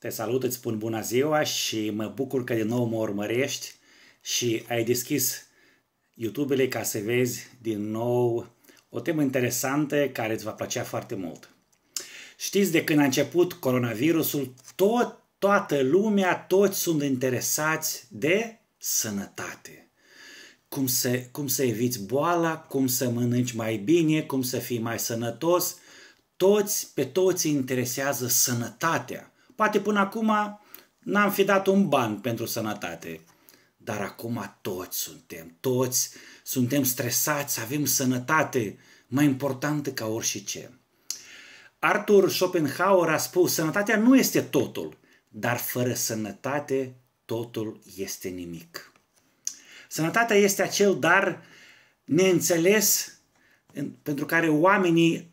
Te salut, îți spun bună ziua și mă bucur că din nou mă urmărești și ai deschis YouTube-ele ca să vezi din nou o temă interesantă care îți va plăcea foarte mult. Știți, de când a început coronavirusul, tot, toată lumea, toți sunt interesați de sănătate. Cum să, cum să eviți boala, cum să mănânci mai bine, cum să fii mai sănătos. Toți, pe toți interesează sănătatea. Poate până acum n-am fi dat un ban pentru sănătate. Dar acum toți suntem, toți suntem stresați, avem sănătate mai importantă ca orice. ce. Arthur Schopenhauer a spus, sănătatea nu este totul, dar fără sănătate totul este nimic. Sănătatea este acel dar neînțeles pentru care oamenii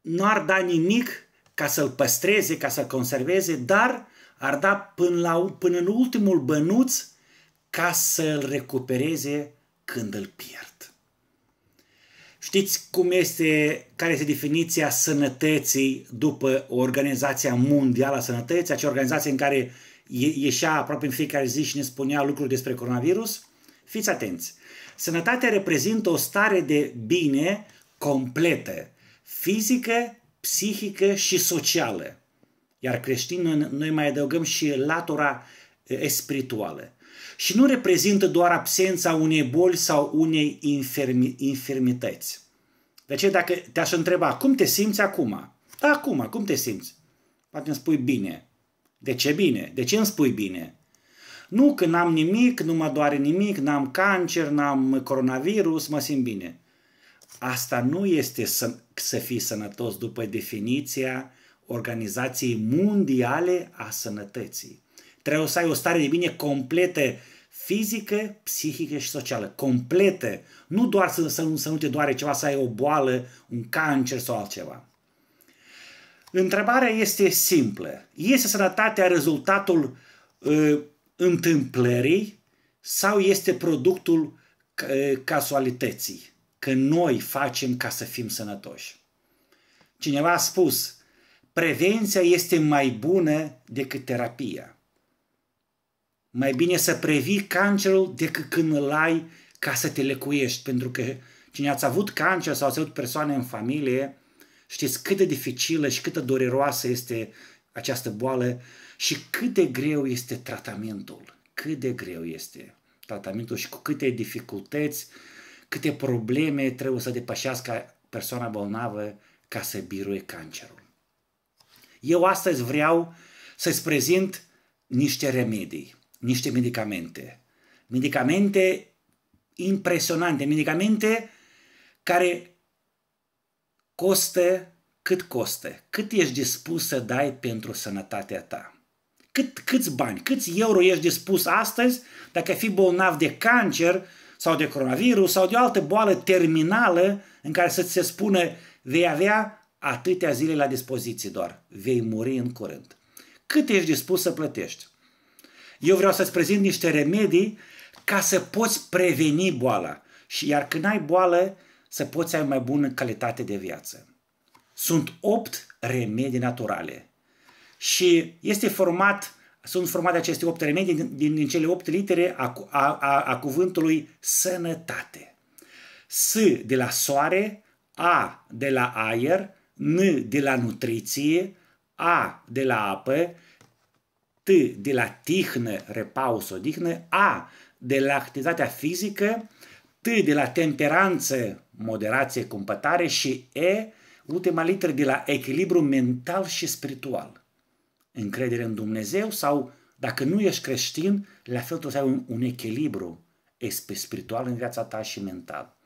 nu ar da nimic ca să-l păstreze, ca să-l conserveze, dar ar da până, la, până în ultimul bănuț ca să-l recupereze când îl pierd. Știți cum este, care este definiția sănătății după Organizația Mondială a Sănătății, acea organizație în care ieșea aproape în fiecare zi și ne spunea lucruri despre coronavirus? Fiți atenți! Sănătatea reprezintă o stare de bine completă, fizică, psihică și socială. Iar creștinii noi, noi mai adăugăm și latura spirituală. Și nu reprezintă doar absența unei boli sau unei infermi, infermități. De aceea, dacă te-aș întreba, cum te simți acum? Da, acum, cum te simți? Poate îmi spui bine. De ce bine? De ce îmi spui bine? Nu că n-am nimic, nu mă doare nimic, n-am cancer, n-am coronavirus, mă simt bine. Asta nu este să, să fii sănătos după definiția Organizației Mondiale a Sănătății. Trebuie să ai o stare de bine completă fizică, psihică și socială, completă. Nu doar să, să, să nu te doare ceva, să ai o boală, un cancer sau altceva. Întrebarea este simplă. Este sănătatea rezultatul uh, întâmplării sau este productul uh, casualității? că noi facem ca să fim sănătoși. Cineva a spus, prevenția este mai bună decât terapia. Mai bine să previi cancerul decât când îl ai ca să te lecuiești, pentru că cine ați avut cancer sau ați avut persoane în familie, știți cât de dificilă și cât de dureroasă este această boală și cât de greu este tratamentul, cât de greu este tratamentul și cu câte dificultăți câte probleme trebuie să depășească persoana bolnavă ca să biruie cancerul. Eu astăzi vreau să-ți prezint niște remedii, niște medicamente. Medicamente impresionante, medicamente care costă cât costă, cât ești dispus să dai pentru sănătatea ta. Cât, câți bani, câți euro ești dispus astăzi, dacă fi bolnav de cancer, sau de coronavirus sau de o altă boală terminală în care să ți se spună vei avea atâtea zile la dispoziție doar, vei muri în curând. Cât ești dispus să plătești? Eu vreau să-ți prezint niște remedii ca să poți preveni boala. Și iar când ai boală, să poți ai mai bună calitate de viață. Sunt 8 remedii naturale. Și este format sunt formate aceste opt elemente din, din, cele opt litere a, a, a, a cuvântului sănătate. S de la soare, A de la aer, N de la nutriție, A de la apă, T de la tihnă, repaus, odihnă, A de la activitatea fizică, T de la temperanță, moderație, cumpătare și E, ultima literă de la echilibru mental și spiritual încredere în Dumnezeu sau, dacă nu ești creștin, la fel trebuie să ai un, un echilibru spiritual în viața ta și mental.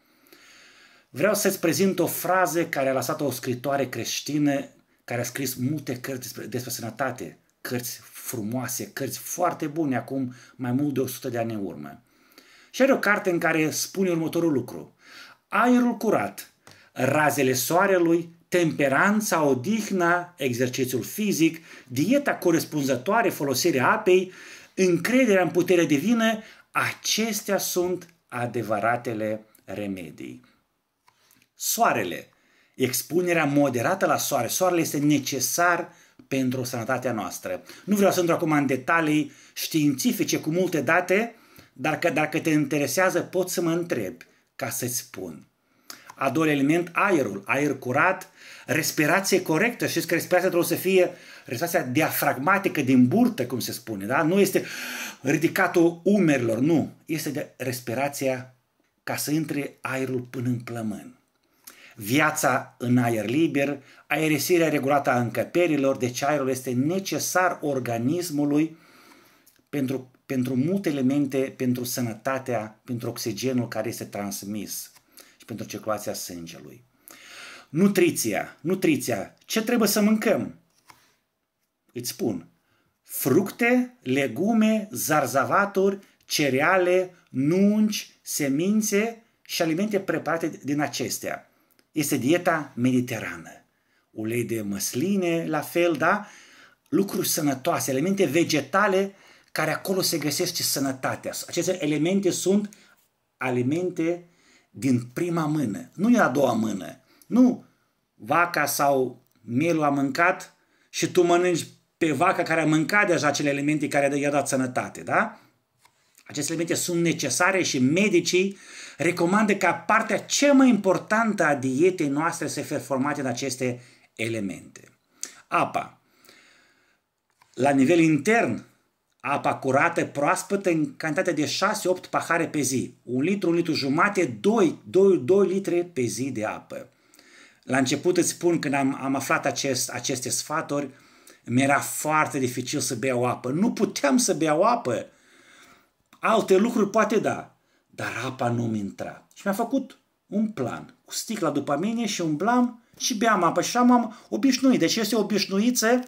Vreau să-ți prezint o frază care a lăsat o scritoare creștină care a scris multe cărți despre, despre sănătate, cărți frumoase, cărți foarte bune acum mai mult de 100 de ani în urmă. Și are o carte în care spune următorul lucru. Aerul curat, razele soarelui, temperanța, odihna, exercițiul fizic, dieta corespunzătoare, folosirea apei, încrederea în puterea divină, acestea sunt adevăratele remedii. Soarele. Expunerea moderată la soare. Soarele este necesar pentru sănătatea noastră. Nu vreau să intru acum în detalii științifice cu multe date, dar că dacă te interesează pot să mă întreb ca să-ți spun. A doua element, aerul, aer curat, respirație corectă. Știți că respirația trebuie să fie respirația diafragmatică din burtă, cum se spune, da? Nu este ridicatul umerilor, nu. Este de respirația ca să intre aerul până în plămân. Viața în aer liber, aerisirea regulată a încăperilor, deci aerul este necesar organismului pentru, pentru multe elemente, pentru sănătatea, pentru oxigenul care este transmis și pentru circulația sângelui. Nutriția, nutriția, ce trebuie să mâncăm? Îți spun, fructe, legume, zarzavaturi, cereale, nunci, semințe și alimente preparate din acestea. Este dieta mediterană. Ulei de măsline, la fel, da? Lucruri sănătoase, elemente vegetale care acolo se găsesc sănătatea. Aceste elemente sunt alimente din prima mână, nu e a doua mână. Nu vaca sau mielul a mâncat și tu mănânci pe vaca care a mâncat deja acele elemente care i-a dat sănătate, da? Aceste elemente sunt necesare și medicii recomandă ca partea cea mai importantă a dietei noastre să fie formate în aceste elemente. Apa. La nivel intern, apa curată proaspătă în cantitate de 6-8 pahare pe zi. Un litru, un litru jumate, 2, 2, 2 litri pe zi de apă. La început îți spun, când am, am aflat acest, aceste sfaturi, mi-era foarte dificil să beau apă. Nu puteam să beau apă. Alte lucruri poate da, dar apa nu mi intra. Și mi-a făcut un plan. Cu sticla după mine și umblam și beam apă. Și am obișnuit. Deci este o obișnuiță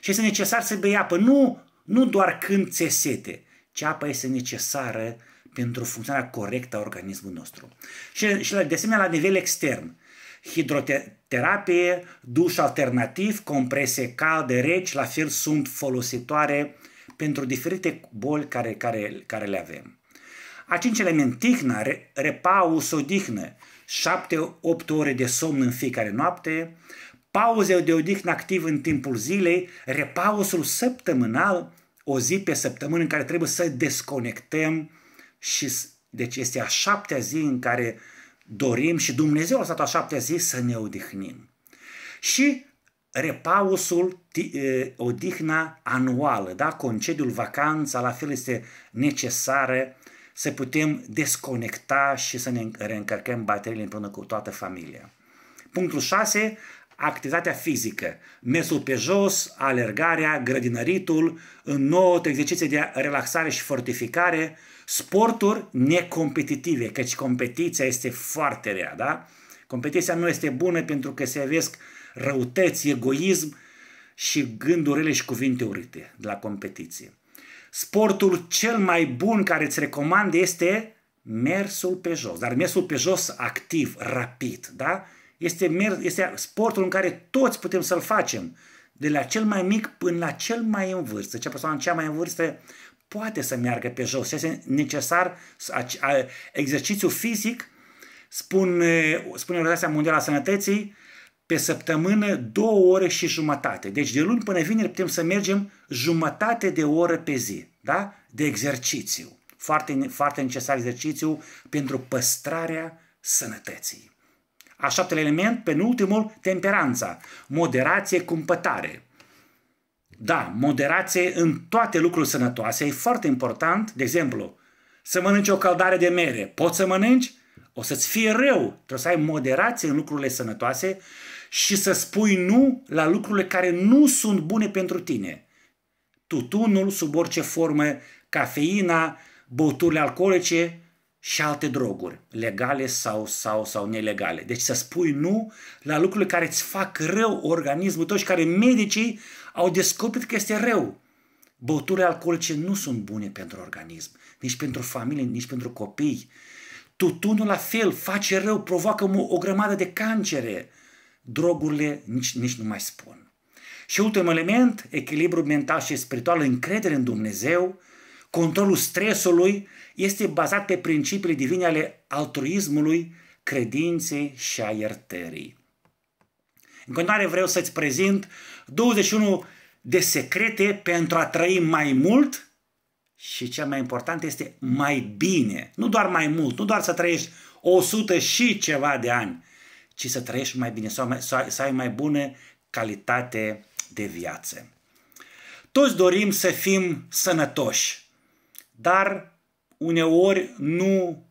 și este necesar să bei apă. Nu nu doar când ți sete, ci apa este necesară pentru funcționarea corectă a organismului nostru. Și, și de asemenea, la nivel extern, hidroterapie, duș alternativ, comprese calde, reci, la fel sunt folositoare pentru diferite boli care, care, care le avem. A cinci element, tihnă, repaus, odihnă, 7-8 ore de somn în fiecare noapte, Pauze de odihnă activ în timpul zilei, repausul săptămânal, o zi pe săptămână în care trebuie să desconectăm și deci este a șaptea zi în care dorim și Dumnezeu a stat a șaptea zi să ne odihnim. Și repausul, odihna anuală, da? concediul, vacanța, la fel este necesară să putem desconecta și să ne reîncărcăm bateriile împreună cu toată familia. Punctul 6, activitatea fizică, mesul pe jos, alergarea, grădinăritul, nouă exerciții de relaxare și fortificare, sporturi necompetitive, căci competiția este foarte rea, da? Competiția nu este bună pentru că se avesc răutăți, egoism și gândurile și cuvinte urite de la competiție. Sportul cel mai bun care îți recomand este mersul pe jos, dar mersul pe jos activ, rapid, da? Este, este sportul în care toți putem să-l facem. De la cel mai mic până la cel mai în vârstă. Cea persoană cea mai în vârstă poate să meargă pe jos. Este necesar exercițiu fizic, spun, spune Organizația Mondială a Sănătății, pe săptămână două ore și jumătate. Deci de luni până vineri putem să mergem jumătate de oră pe zi da? de exercițiu. Foarte, foarte necesar exercițiu pentru păstrarea sănătății. A șaptele element, penultimul, temperanța. Moderație, cumpătare. Da, moderație în toate lucrurile sănătoase e foarte important. De exemplu, să mănânci o căldare de mere. Poți să mănânci? O să-ți fie rău. Trebuie să ai moderație în lucrurile sănătoase și să spui nu la lucrurile care nu sunt bune pentru tine. Tutunul sub orice formă, cafeina, băuturile alcoolice, și alte droguri, legale sau, sau, sau nelegale. Deci să spui nu la lucrurile care îți fac rău organismul tău și care medicii au descoperit că este rău. Băuturile alcoolice nu sunt bune pentru organism, nici pentru familie, nici pentru copii. Tutunul la fel face rău, provoacă o, o grămadă de cancere. Drogurile nici, nici nu mai spun. Și ultimul element, echilibru mental și spiritual, încredere în Dumnezeu, Controlul stresului este bazat pe principiile divine ale altruismului, credinței și a iertării. În continuare vreau să-ți prezint 21 de secrete pentru a trăi mai mult și cel mai important este mai bine. Nu doar mai mult, nu doar să trăiești 100 și ceva de ani, ci să trăiești mai bine, sau mai, să, ai, să ai mai bună calitate de viață. Toți dorim să fim sănătoși, dar uneori nu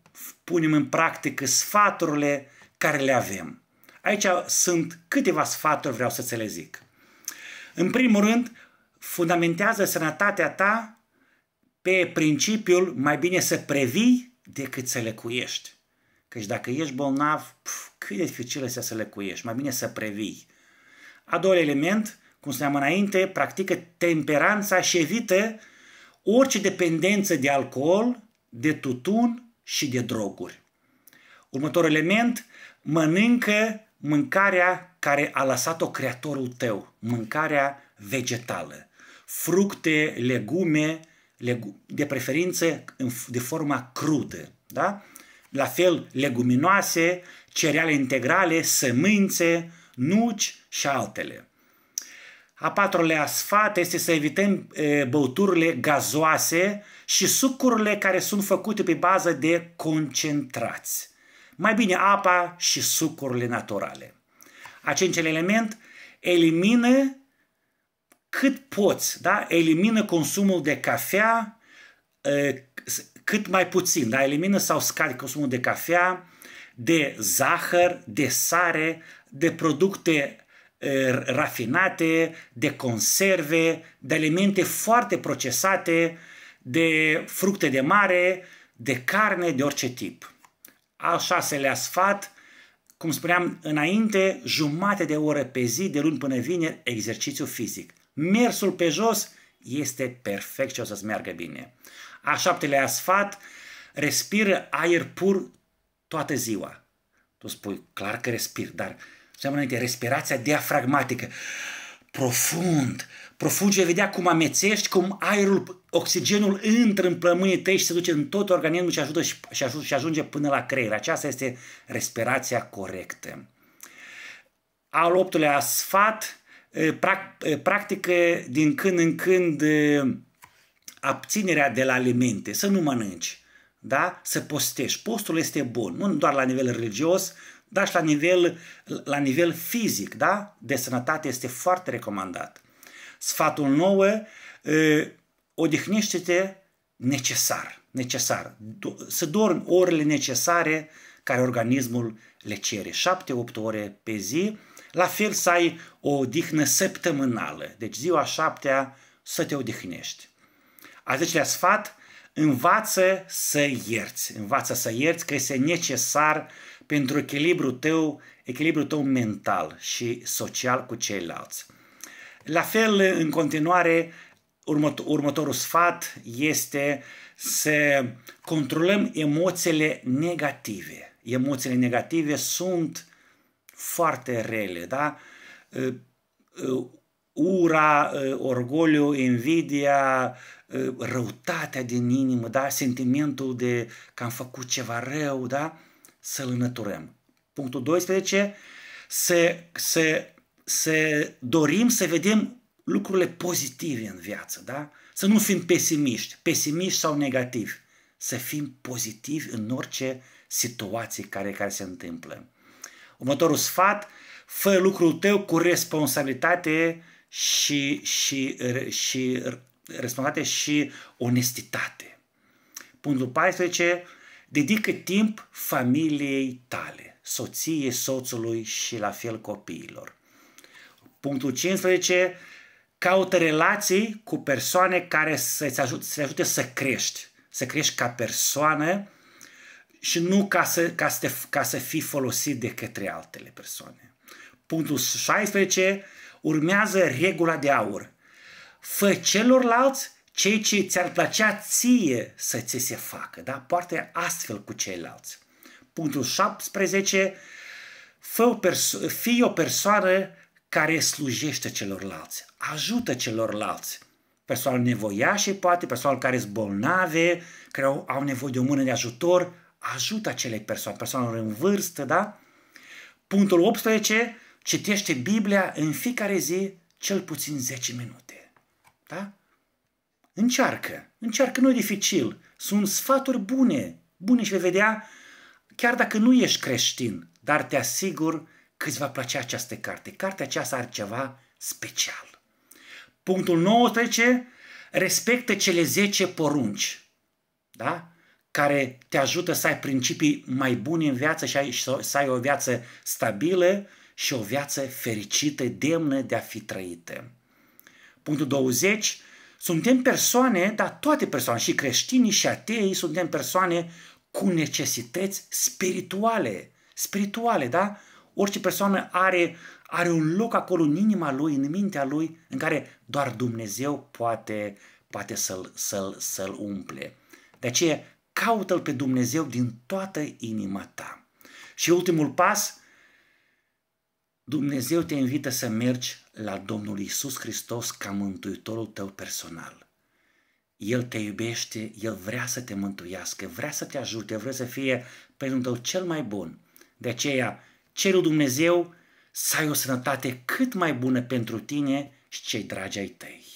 punem în practică sfaturile care le avem. Aici sunt câteva sfaturi, vreau să ți le zic. În primul rând, fundamentează sănătatea ta pe principiul mai bine să previi decât să lecuiești. Căci dacă ești bolnav, pf, cât de dificil este să lecuiești, mai bine să previi. A doilea element, cum spuneam înainte, practică temperanța și evită orice dependență de alcool, de tutun și de droguri. Următorul element, mănâncă mâncarea care a lăsat-o creatorul tău, mâncarea vegetală, fructe, legume, legu- de preferință de forma crudă, da? La fel, leguminoase, cereale integrale, sămânțe, nuci și altele. A patrulea sfat este să evităm băuturile gazoase și sucurile care sunt făcute pe bază de concentrați. Mai bine apa și sucurile naturale. A cincele element, elimină cât poți, da? elimină consumul de cafea cât mai puțin, da? elimină sau scade consumul de cafea, de zahăr, de sare, de producte rafinate, de conserve, de alimente foarte procesate, de fructe de mare, de carne de orice tip. Al șaselea sfat, cum spuneam înainte, jumate de oră pe zi, de luni până vineri, exercițiu fizic. Mersul pe jos este perfect și o să-ți meargă bine. A șaptelea sfat, respiră aer pur toată ziua. Tu spui, clar că respir, dar Înseamnă înainte, respirația diafragmatică. Profund, profund și vedea cum amețești, cum aerul, oxigenul intră în plămânii tăi și se duce în tot organismul și, ajută și, și, și ajunge până la creier. Aceasta este respirația corectă. Al optulea sfat, practică din când în când abținerea de la alimente, să nu mănânci, da? să postești. Postul este bun, nu doar la nivel religios, dar și la nivel, la nivel fizic, da? De sănătate este foarte recomandat. Sfatul nou, odihnește-te necesar, necesar. Să dormi orele necesare care organismul le cere, 7-8 ore pe zi, la fel să ai o odihnă săptămânală, deci ziua șaptea să te odihnești. A zecelea sfat, învață să ierți, învață să ierți că este necesar uh, pentru echilibru tău, echilibru tău mental și social cu ceilalți. La fel, în continuare, următorul sfat este să controlăm emoțiile negative. Emoțiile negative sunt foarte rele, da? Ă, ă, ura, ă, orgoliu, invidia, răutatea din inimă, da? Sentimentul de că am făcut ceva rău, da? să-l înăturăm. Punctul 12, să, să, să dorim să vedem lucrurile pozitive în viață, da? Să nu fim pesimiști, pesimiști sau negativi, să fim pozitivi în orice situație care, care se întâmplă. Următorul sfat, fă lucrul tău cu responsabilitate și, și, și responsabilitate și onestitate. Punctul 14, Dedică timp familiei tale, soției, soțului și la fel copiilor. Punctul 15. Caută relații cu persoane care să-ți ajute, să ajute să crești, să crești ca persoană și nu ca să, ca, să te, ca să fii folosit de către altele persoane. Punctul 16. Urmează regula de aur. Fă celorlalți ceea ce ți-ar plăcea ție să ți se facă, da? Poartă astfel cu ceilalți. Punctul 17, fă o perso- fii o persoană care slujește celorlalți, ajută celorlalți, persoane nevoiașe poate, persoane care sunt bolnave, care au, au nevoie de o mână de ajutor, ajută acele persoane, persoanelor în vârstă, da? Punctul 18, citește Biblia în fiecare zi cel puțin 10 minute, da? Încearcă, încearcă, nu e dificil. Sunt sfaturi bune, bune și vei vedea, chiar dacă nu ești creștin, dar te asigur că îți va plăcea această carte. Cartea aceasta are ceva special. Punctul 19, respectă cele 10 porunci, da? care te ajută să ai principii mai bune în viață și să ai o viață stabilă și o viață fericită, demnă de a fi trăită. Punctul 20, suntem persoane, dar toate persoane, și creștinii și ateii, suntem persoane cu necesități spirituale. Spirituale, da? Orice persoană are, are un loc acolo în inima lui, în mintea lui, în care doar Dumnezeu poate, poate să-l, să-l, să-l umple. De aceea, caută-L pe Dumnezeu din toată inima ta. Și ultimul pas, Dumnezeu te invită să mergi la Domnul Isus Hristos ca mântuitorul tău personal. El te iubește, El vrea să te mântuiască, vrea să te ajute, vrea să fie pentru tău cel mai bun. De aceea, ceru Dumnezeu să ai o sănătate cât mai bună pentru tine și cei dragi ai tăi.